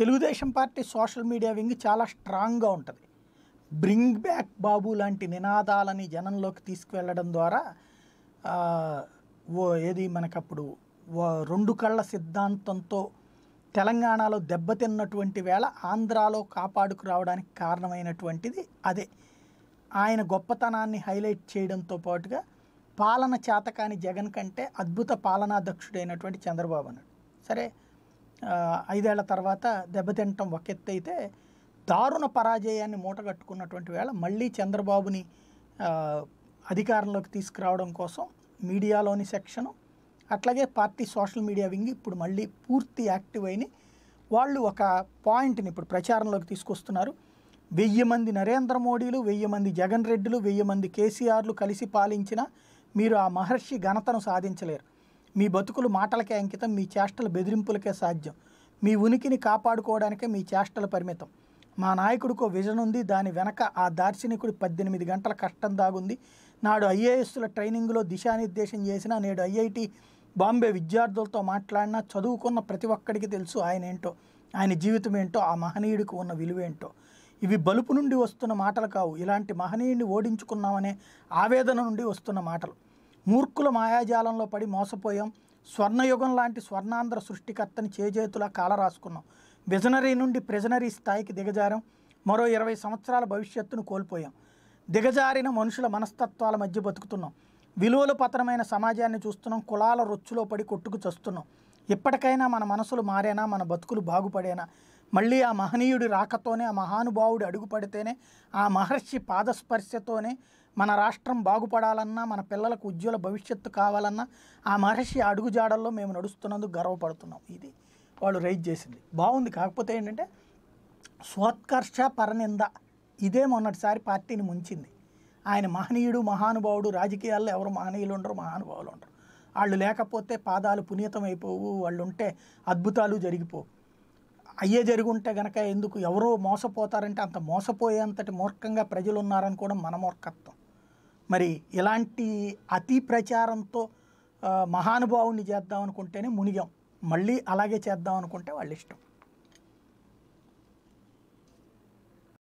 Telugu Desam party social media wing చాలా స్ట్రాంగ్గా ఉంటుంది బ్రింగ్ బ్యాక్ బాబు లాంటి నినాదాలని జనంలోకి తీసుకువెళ్ళడం ద్వారా ఓ ఏది మనకప్పుడు రెండు కళ్ళ సిద్ధాంతంతో తెలంగాణలో దెబ్బతిన్నటువంటి వేళ ఆంధ్రాలో కాపాడుకు రావడానికి కారణమైనటువంటిది అదే ఆయన గొప్పతనాన్ని హైలైట్ చేయడంతో పాటుగా పాలన చేతకాని జగన్ కంటే అద్భుత పాలనా దక్షుడైనటువంటి చంద్రబాబు అన్నాడు సరే ఐదేళ్ల తర్వాత దెబ్బతింటం ఒక ఎత్తు అయితే దారుణ పరాజయాన్ని మూటగట్టుకున్నటువంటి వేళ మళ్ళీ చంద్రబాబుని అధికారంలోకి తీసుకురావడం కోసం మీడియాలోని సెక్షను అట్లాగే పార్టీ సోషల్ మీడియా వింగ్ ఇప్పుడు మళ్ళీ పూర్తి యాక్టివ్ అయిన వాళ్ళు ఒక పాయింట్ని ఇప్పుడు ప్రచారంలోకి తీసుకొస్తున్నారు వెయ్యి మంది నరేంద్ర మోడీలు వెయ్యి మంది జగన్ రెడ్డిలు వెయ్యి మంది కేసీఆర్లు కలిసి పాలించిన మీరు ఆ మహర్షి ఘనతను సాధించలేరు మీ బతుకులు మాటలకే అంకితం మీ చేష్టల బెదిరింపులకే సాధ్యం మీ ఉనికిని కాపాడుకోవడానికే మీ చేష్టల పరిమితం మా నాయకుడికో విజన్ ఉంది దాని వెనక ఆ దార్శనికుడి పద్దెనిమిది గంటల కష్టం దాగుంది నాడు ఐఏఎస్ల ట్రైనింగ్లో దిశానిర్దేశం చేసిన నేడు ఐఐటి బాంబే విద్యార్థులతో మాట్లాడినా చదువుకున్న ప్రతి ఒక్కడికి తెలుసు ఆయన ఏంటో ఆయన జీవితం ఏంటో ఆ మహనీయుడికి ఉన్న విలువేంటో ఇవి బలుపు నుండి వస్తున్న మాటలు కావు ఇలాంటి మహనీయుడిని ఓడించుకున్నామనే ఆవేదన నుండి వస్తున్న మాటలు మూర్ఖుల మాయాజాలంలో పడి మోసపోయాం స్వర్ణయుగం లాంటి స్వర్ణాంధ్ర సృష్టికర్తని చేజేతులా రాసుకున్నాం విజనరీ నుండి ప్రెజనరీ స్థాయికి దిగజారం మరో ఇరవై సంవత్సరాల భవిష్యత్తును కోల్పోయాం దిగజారిన మనుషుల మనస్తత్వాల మధ్య బతుకుతున్నాం విలువల పతనమైన సమాజాన్ని చూస్తున్నాం కులాల రొచ్చులో పడి కొట్టుకు చస్తున్నాం ఇప్పటికైనా మన మనసులు మారేనా మన బతుకులు బాగుపడేనా మళ్ళీ ఆ మహనీయుడి రాకతోనే ఆ మహానుభావుడు అడుగుపడితేనే ఆ మహర్షి పాదస్పర్శతోనే మన రాష్ట్రం బాగుపడాలన్నా మన పిల్లలకు ఉజ్వల భవిష్యత్తు కావాలన్నా ఆ మహర్షి అడుగుజాడల్లో మేము నడుస్తున్నందుకు గర్వపడుతున్నాం ఇది వాళ్ళు రైజ్ చేసింది బాగుంది కాకపోతే ఏంటంటే స్వోత్కర్ష పరనింద ఇదే మొన్నటిసారి పార్టీని ముంచింది ఆయన మహనీయుడు మహానుభావుడు రాజకీయాల్లో ఎవరు మహనీయులు ఉండరు మహానుభావులు ఉండరు వాళ్ళు లేకపోతే పాదాలు పునీతం అయిపోవు వాళ్ళు ఉంటే అద్భుతాలు జరిగిపోవు అయ్యే జరుగుంటే గనక ఎందుకు ఎవరో మోసపోతారంటే అంత మోసపోయేంతటి మూర్ఖంగా ప్రజలు ఉన్నారనుకోవడం మన మూర్ఖత్వం మరి ఇలాంటి అతి ప్రచారంతో మహానుభావుని చేద్దాం అనుకుంటేనే మునిగాం మళ్ళీ అలాగే చేద్దాం అనుకుంటే వాళ్ళ ఇష్టం